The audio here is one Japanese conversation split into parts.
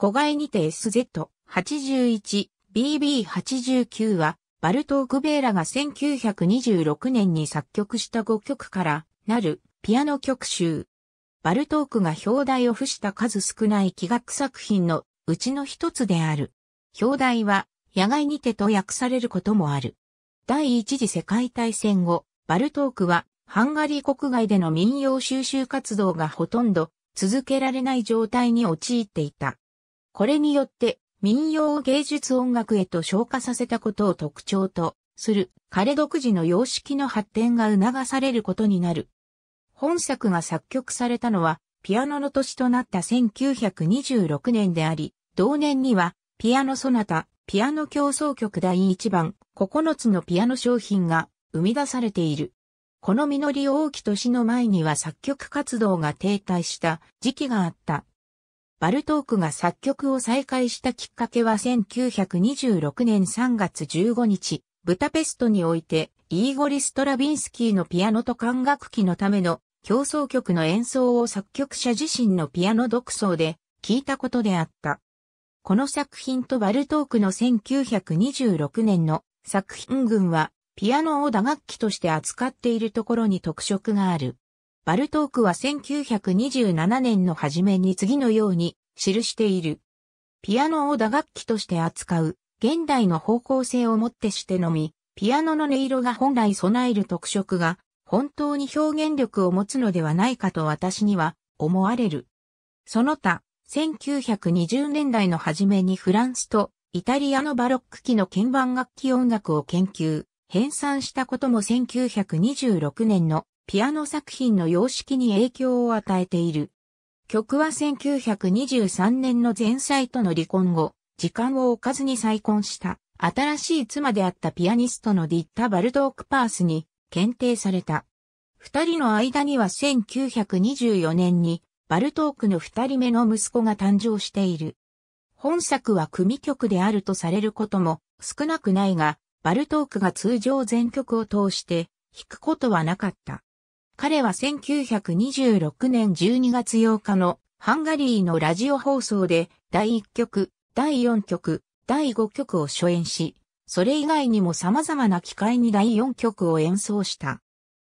子外にて SZ81BB89 は、バルトーク・ベーラが1926年に作曲した5曲からなるピアノ曲集。バルトークが表題を付した数少ない器楽作品のうちの一つである。表題は、野外にてと訳されることもある。第一次世界大戦後、バルトークは、ハンガリー国外での民謡収集活動がほとんど続けられない状態に陥っていた。これによって民謡を芸術音楽へと昇華させたことを特徴とする彼独自の様式の発展が促されることになる。本作が作曲されたのはピアノの年となった1926年であり、同年にはピアノソナタ、ピアノ競争曲第1番、9つのピアノ商品が生み出されている。この実り大き年の前には作曲活動が停滞した時期があったバルトークが作曲を再開したきっかけは1926年3月15日、ブタペストにおいて、イーゴリ・ストラビンスキーのピアノと管楽器のための競争曲の演奏を作曲者自身のピアノ独奏で聞いたことであった。この作品とバルトークの1926年の作品群はピアノを打楽器として扱っているところに特色がある。バルトークは1927年の初めに次のように記している。ピアノを打楽器として扱う、現代の方向性をもってしてのみ、ピアノの音色が本来備える特色が、本当に表現力を持つのではないかと私には思われる。その他、1920年代の初めにフランスとイタリアのバロック期の鍵盤楽器音楽を研究、編纂したことも1926年のピアノ作品の様式に影響を与えている。曲は1923年の前妻との離婚後、時間を置かずに再婚した新しい妻であったピアニストのディッタ・バルドーク・パースに検定された。二人の間には1924年にバルトークの二人目の息子が誕生している。本作は組曲であるとされることも少なくないが、バルトークが通常全曲を通して弾くことはなかった。彼は1926年12月8日のハンガリーのラジオ放送で第1曲、第4曲、第5曲を初演し、それ以外にも様々な機会に第4曲を演奏した。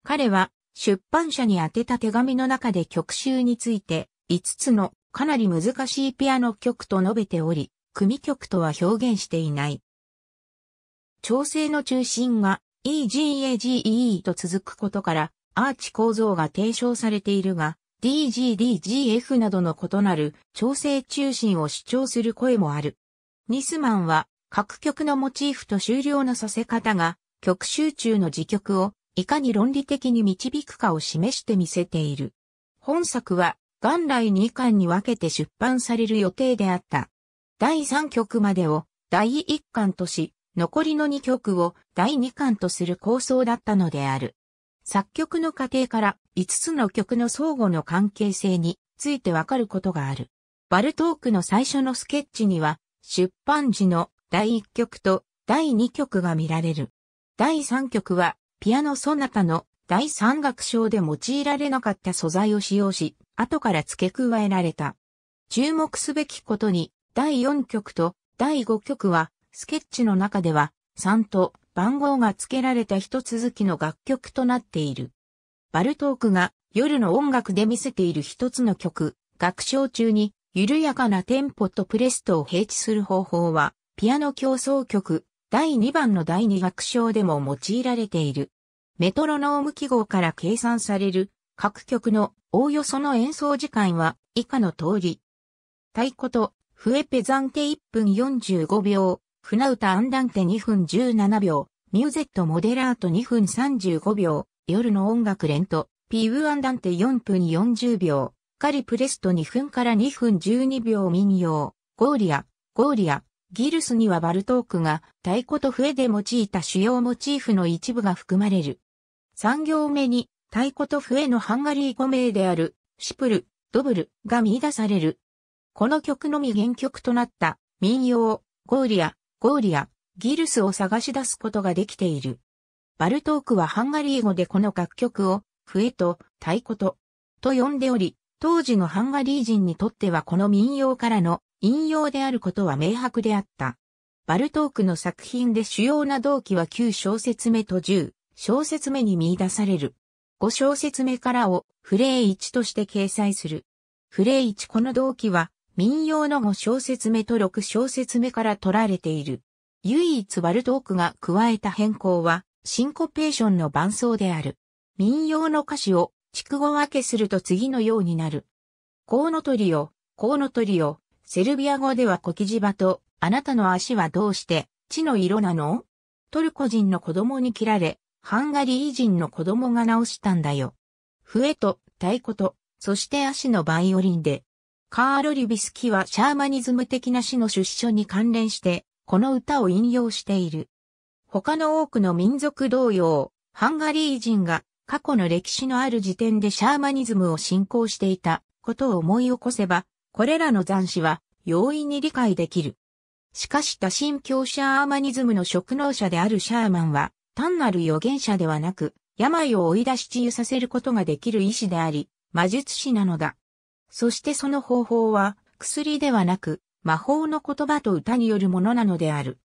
彼は出版社に宛てた手紙の中で曲集について5つのかなり難しいピアノ曲と述べており、組曲とは表現していない。調整の中心が EGAGE と続くことからアーチ構造が提唱されているが、DGDGF などの異なる調整中心を主張する声もある。ニスマンは各曲のモチーフと終了のさせ方が曲集中の時曲をいかに論理的に導くかを示してみせている。本作は元来2巻に分けて出版される予定であった。第3曲までを第1巻とし、残りの2曲を第2巻とする構想だったのである。作曲の過程から5つの曲の相互の関係性についてわかることがある。バルトークの最初のスケッチには、出版時の第1曲と第2曲が見られる。第3曲は、ピアノソナタの第3楽章で用いられなかった素材を使用し、後から付け加えられた。注目すべきことに、第4曲と第5曲は、スケッチの中では、3と番号が付けられた一続きの楽曲となっている。バルトークが夜の音楽で見せている一つの曲、楽章中に緩やかなテンポとプレストを平地する方法は、ピアノ競争曲第2番の第2楽章でも用いられている。メトロノーム記号から計算される各曲のおおよその演奏時間は以下の通り。太鼓と笛ペザンテ1分45秒、船歌アンダンテ2分17秒、ミューゼットモデラート2分35秒、夜の音楽連と、ピーウアンダンテ4分40秒、カリプレスト2分から2分12秒民謡、ゴーリア、ゴーリア、ギルスにはバルトークが太鼓と笛で用いた主要モチーフの一部が含まれる。3行目に太鼓と笛のハンガリー語名であるシプル、ドブルが見出される。この曲のみ原曲となった民謡、ゴーリアゴーリア、ギルスを探し出すことができている。バルトークはハンガリー語でこの楽曲を、笛と太鼓と、と呼んでおり、当時のハンガリー人にとってはこの民謡からの引用であることは明白であった。バルトークの作品で主要な動機は9小節目と10小節目に見出される。5小節目からをフレー1として掲載する。フレー1この動機は民謡の5小節目と6小節目から取られている。唯一バルトークが加えた変更は、シンコペーションの伴奏である。民謡の歌詞を、畜語分けすると次のようになる。コウノトリオ、コウノトリオ、セルビア語ではコキジバと、あなたの足はどうして、地の色なのトルコ人の子供に切られ、ハンガリー人の子供が直したんだよ。笛と太鼓と、そして足のバイオリンで、カール・リビスキはシャーマニズム的な死の出所に関連して、この歌を引用している。他の多くの民族同様、ハンガリー人が過去の歴史のある時点でシャーマニズムを信仰していたことを思い起こせば、これらの残死は容易に理解できる。しかし多神教シャーマニズムの職能者であるシャーマンは、単なる預言者ではなく、病を追い出し治癒させることができる医師であり、魔術師なのだ。そしてその方法は、薬ではなく、魔法の言葉と歌によるものなのである。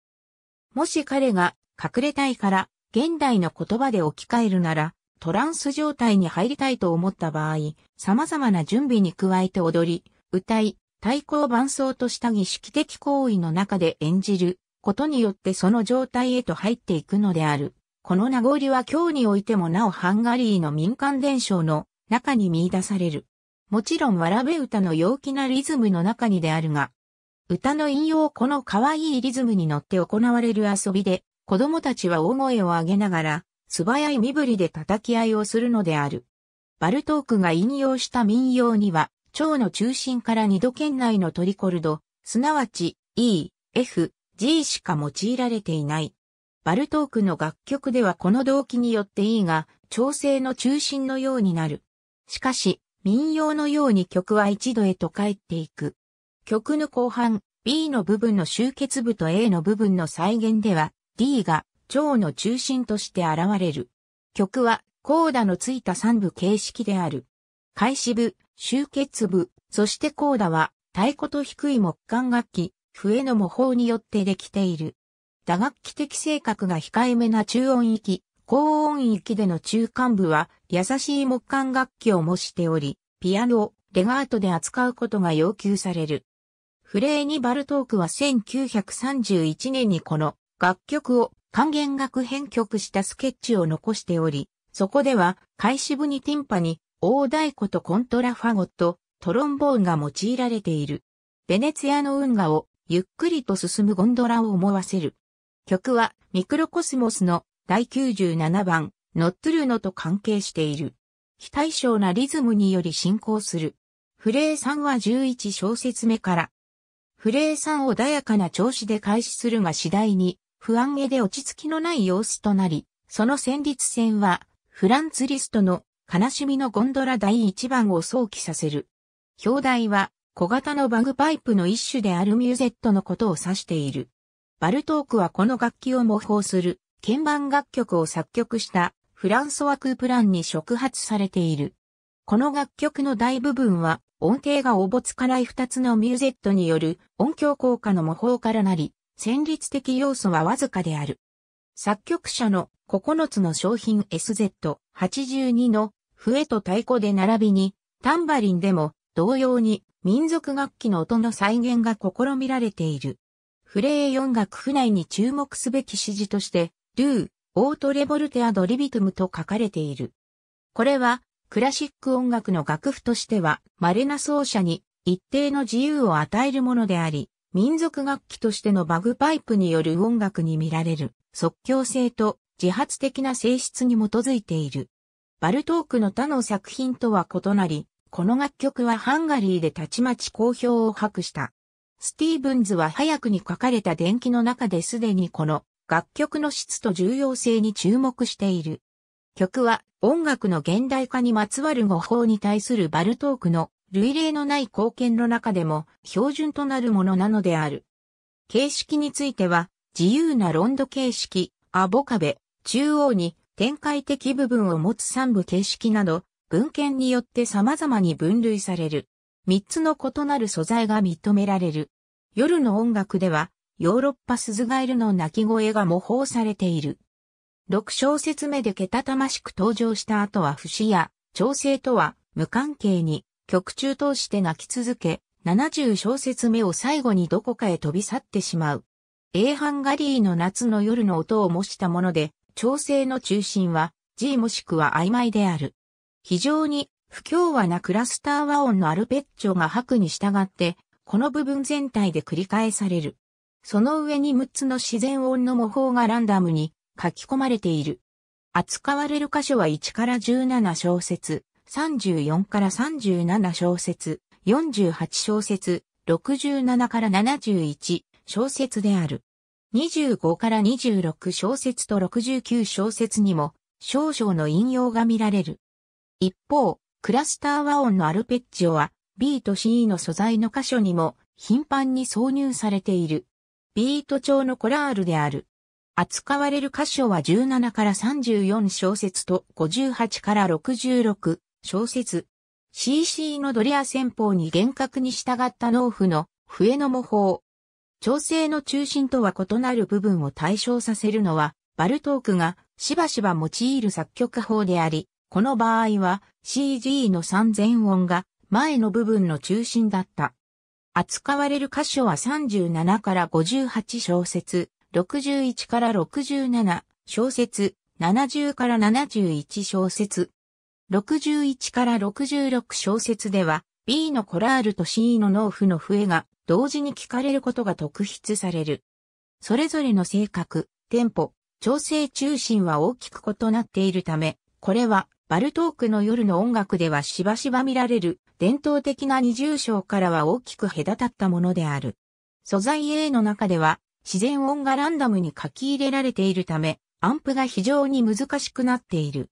もし彼が隠れたいから現代の言葉で置き換えるなら、トランス状態に入りたいと思った場合、様々な準備に加えて踊り、歌い、太鼓を伴奏とした儀式的行為の中で演じることによってその状態へと入っていくのである。この名残は今日においてもなおハンガリーの民間伝承の中に見出される。もちろんわらべ歌の陽気なリズムの中にであるが、歌の引用この可愛いリズムに乗って行われる遊びで、子供たちは大声を上げながら、素早い身振りで叩き合いをするのである。バルトークが引用した民謡には、蝶の中心から二度圏内のトリコルド、すなわち E、F、G しか用いられていない。バルトークの楽曲ではこの動機によって E が調整の中心のようになる。しかし、民謡のように曲は一度へと帰っていく。曲の後半、B の部分の集結部と A の部分の再現では、D が蝶の中心として現れる。曲は、コーダのついた三部形式である。開始部、集結部、そしてコーダは、太鼓と低い木管楽器、笛の模倣によってできている。打楽器的性格が控えめな中音域、高音域での中間部は優しい木管楽器を模しており、ピアノをレガートで扱うことが要求される。フレーニ・バルトークは1931年にこの楽曲を還元楽編曲したスケッチを残しており、そこでは開始部にティンパに大太鼓とコントラファゴット、トロンボーンが用いられている。ベネツィアの運河をゆっくりと進むゴンドラを思わせる。曲はミクロコスモスの第97番、ノットルノと関係している。非対称なリズムにより進行する。フレー3は11小節目から。フレー3穏やかな調子で開始するが次第に、不安げで落ち着きのない様子となり、その戦律戦は、フランツリストの悲しみのゴンドラ第1番を想起させる。表題は、小型のバグパイプの一種であるミューゼットのことを指している。バルトークはこの楽器を模倣する鍵盤楽曲を作曲したフランソワ・クープランに触発されている。この楽曲の大部分は音程がおぼつかない二つのミューゼットによる音響効果の模倣からなり、旋律的要素はわずかである。作曲者の9つの商品 SZ82 の笛と太鼓で並びに、タンバリンでも同様に民族楽器の音の再現が試みられている。フレー4楽譜内に注目すべき指示として、ルー、オートレボルテアドリビトムと書かれている。これは、クラシック音楽の楽譜としては、稀な奏者に一定の自由を与えるものであり、民族楽器としてのバグパイプによる音楽に見られる即興性と自発的な性質に基づいている。バルトークの他の作品とは異なり、この楽曲はハンガリーでたちまち好評を博した。スティーブンズは早くに書かれた伝記の中ですでにこの楽曲の質と重要性に注目している。曲は音楽の現代化にまつわる語法に対するバルトークの類例のない貢献の中でも標準となるものなのである。形式については自由なロンド形式、アボカベ、中央に展開的部分を持つ三部形式など文献によって様々に分類される。三つの異なる素材が認められる。夜の音楽ではヨーロッパ鈴ガエルの鳴き声が模倣されている。6小節目でけたたましく登場した後は節や調整とは無関係に曲中通して鳴き続け、70小節目を最後にどこかへ飛び去ってしまう。A ハンガリーの夏の夜の音を模したもので、調整の中心は G もしくは曖昧である。非常に不協和なクラスター和音のアルペッチョが白に従って、この部分全体で繰り返される。その上に6つの自然音の模倣がランダムに書き込まれている。扱われる箇所は1から17小節、34から37小節、48小節、67から71小節である。25から26小節と69小節にも少々の引用が見られる。一方、クラスター和音のアルペッジオは B と C の素材の箇所にも頻繁に挿入されている。ビート調のコラールである。扱われる箇所は17から34小節と58から66小節。CC のドリア戦法に厳格に従った農夫の笛の模倣。調整の中心とは異なる部分を対象させるのは、バルトークがしばしば用いる作曲法であり、この場合は CG の3000音が前の部分の中心だった。扱われる箇所は37から58小節、61から67小節、70から71小節。61から66小節では、B のコラールと C の農夫の笛が同時に聞かれることが特筆される。それぞれの性格、テンポ、調整中心は大きく異なっているため、これはバルトークの夜の音楽ではしばしば見られる伝統的な二重章からは大きく隔たったものである。素材 A の中では自然音がランダムに書き入れられているため、アンプが非常に難しくなっている。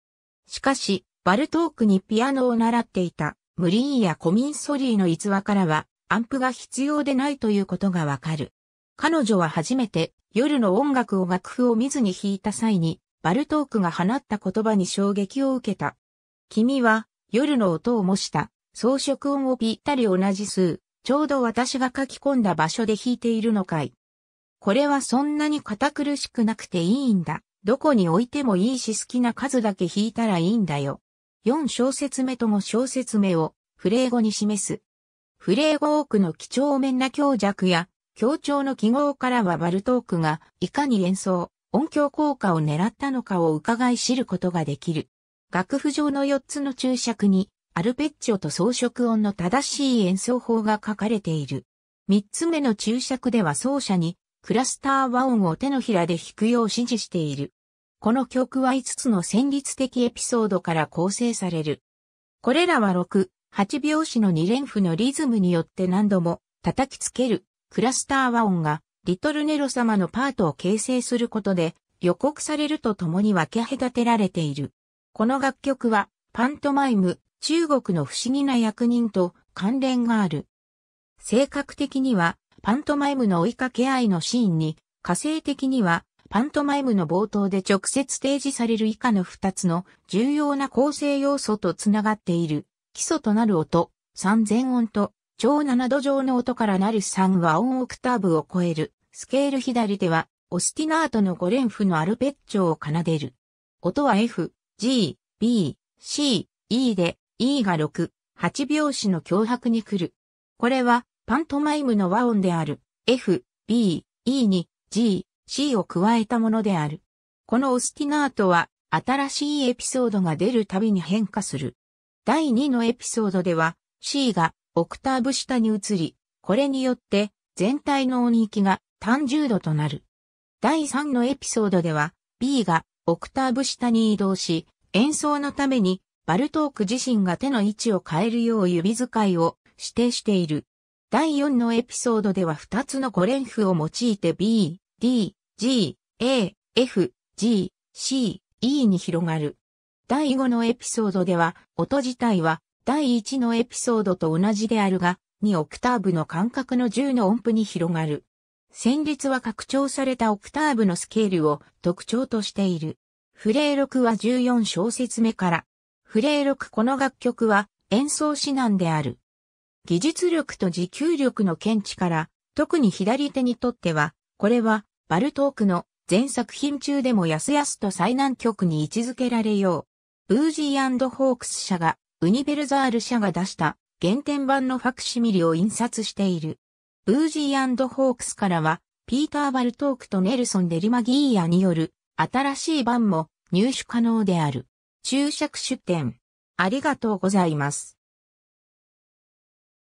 しかし、バルトークにピアノを習っていたムリーンやコミンソリーの逸話からは、アンプが必要でないということがわかる。彼女は初めて夜の音楽を楽譜を見ずに弾いた際に、バルトークが放った言葉に衝撃を受けた。君は、夜の音を模した、装飾音をぴったり同じ数、ちょうど私が書き込んだ場所で弾いているのかい。これはそんなに堅苦しくなくていいんだ。どこに置いてもいいし好きな数だけ弾いたらいいんだよ。4小節目とも小節目をフレー語に示す。フレー語多くの貴重面な強弱や強調の記号からはバルトークがいかに演奏、音響効果を狙ったのかを伺い知ることができる。楽譜上の4つの注釈に、アルペッチョと装飾音の正しい演奏法が書かれている。3つ目の注釈では奏者に、クラスター和音を手のひらで弾くよう指示している。この曲は5つの旋律的エピソードから構成される。これらは6、8拍子の2連符のリズムによって何度も叩きつけるクラスター和音がリトルネロ様のパートを形成することで予告されるとともに分け隔てられている。この楽曲はパントマイム、中国の不思議な役人と関連がある。性格的にはパントマイムの追いかけ合いのシーンに、火星的にはパントマイムの冒頭で直接提示される以下の2つの重要な構成要素とつながっている基礎となる音、三千音と超7度上の音からなる3和音オクターブを超えるスケール左手は、オスティナートの5連符のアルペッチョを奏でる。音は F、G、B、C、E で、E が6、8拍子の脅迫に来る。これは、パントマイムの和音である、F、B、E に、G、C を加えたものである。このオスティナートは、新しいエピソードが出るたびに変化する。第2のエピソードでは、C がオクターブ下に移り、これによって全体の音域が単重度となる。第3のエピソードでは、B がオクターブ下に移動し、演奏のために、バルトーク自身が手の位置を変えるよう指使いを指定している。第4のエピソードでは2つの5連符を用いて B、D、G、A、F、G、C、E に広がる。第5のエピソードでは、音自体は第1のエピソードと同じであるが、2オクターブの間隔の10の音符に広がる。旋律は拡張されたオクターブのスケールを特徴としている。フレー6は14小節目から。フレー6この楽曲は演奏指南である。技術力と持久力の見地から、特に左手にとっては、これはバルトークの全作品中でもやすやすと最難曲に位置づけられよう。ブージーホークス社が、ウニベルザール社が出した、原点版のファクシミリを印刷している。ブージーホークスからは、ピーター・バルトークとネルソン・デリマギーヤによる新しい版も入手可能である。注釈出典。ありがとうございます。